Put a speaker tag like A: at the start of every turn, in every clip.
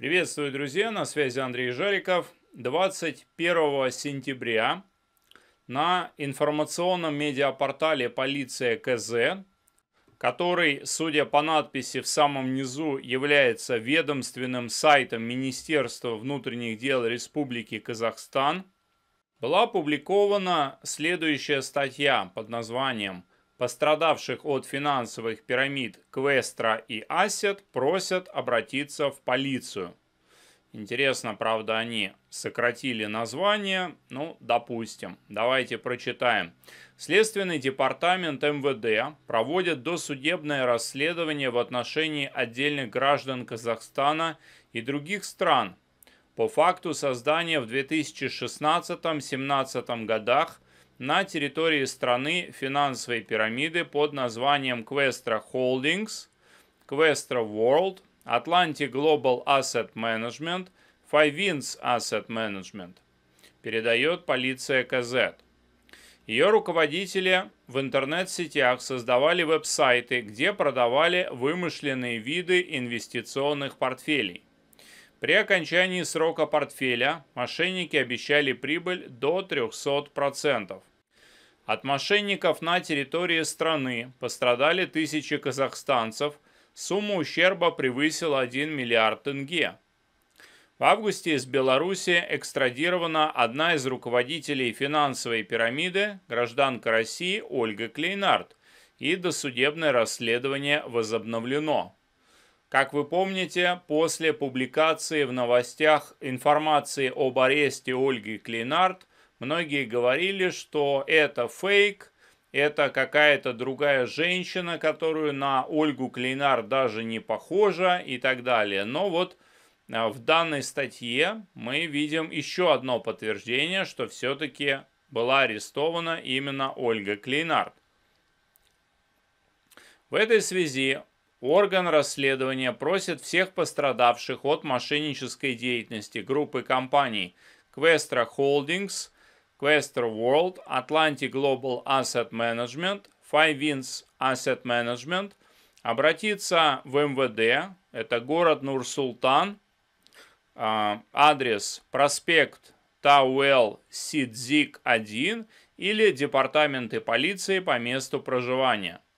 A: Приветствую, друзья, на связи Андрей Жариков. 21 сентября на информационном медиапортале «Полиция КЗ», который, судя по надписи в самом низу, является ведомственным сайтом Министерства внутренних дел Республики Казахстан, была опубликована следующая статья под названием Пострадавших от финансовых пирамид Квестра и Асет просят обратиться в полицию. Интересно, правда, они сократили название, ну, допустим. Давайте прочитаем. Следственный департамент МВД проводит досудебное расследование в отношении отдельных граждан Казахстана и других стран по факту создания в 2016-17 годах на территории страны финансовой пирамиды под названием Questra Holdings, Questra World, Atlantic Global Asset Management, Fivins Asset Management, передает полиция КЗ. Ее руководители в интернет-сетях создавали веб-сайты, где продавали вымышленные виды инвестиционных портфелей. При окончании срока портфеля мошенники обещали прибыль до 300%. От мошенников на территории страны пострадали тысячи казахстанцев, сумма ущерба превысила 1 миллиард тенге. В августе из Беларуси экстрадирована одна из руководителей финансовой пирамиды, гражданка России Ольга Клейнард, и досудебное расследование возобновлено. Как вы помните, после публикации в новостях информации об аресте Ольги Клейнард многие говорили, что это фейк, это какая-то другая женщина, которую на Ольгу Клейнар даже не похожа и так далее. Но вот а, в данной статье мы видим еще одно подтверждение, что все-таки была арестована именно Ольга Клейнард. В этой связи орган расследования просит всех пострадавших от мошеннической деятельности группы компаний Questra Holdings – Quester World, Atlantic Global Asset Management, Five Wins Asset Management, обратиться в МВД, это город Нур-Султан, а, адрес проспект Тауэл Сидзик 1 или департаменты полиции по месту проживания –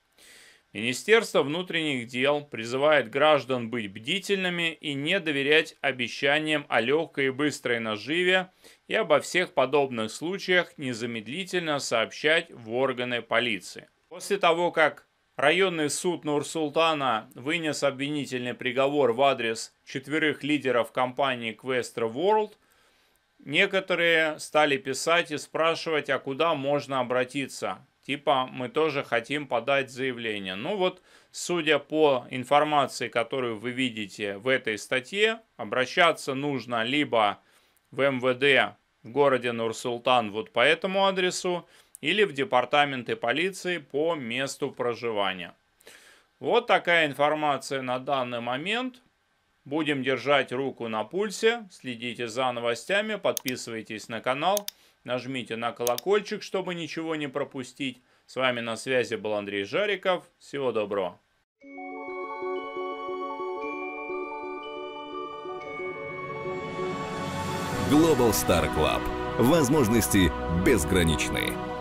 A: Министерство внутренних дел призывает граждан быть бдительными и не доверять обещаниям о легкой и быстрой наживе и обо всех подобных случаях незамедлительно сообщать в органы полиции. После того, как районный суд Нур-Султана вынес обвинительный приговор в адрес четверых лидеров компании Questra World, некоторые стали писать и спрашивать, а куда можно обратиться типа мы тоже хотим подать заявление. Ну вот, судя по информации, которую вы видите в этой статье, обращаться нужно либо в МВД в городе Нур-Султан вот по этому адресу, или в департаменты полиции по месту проживания. Вот такая информация на данный момент. Будем держать руку на пульсе, следите за новостями, подписывайтесь на канал, нажмите на колокольчик, чтобы ничего не пропустить. С вами на связи был Андрей Жариков. Всего доброго. Global Star Club. Возможности безграничные.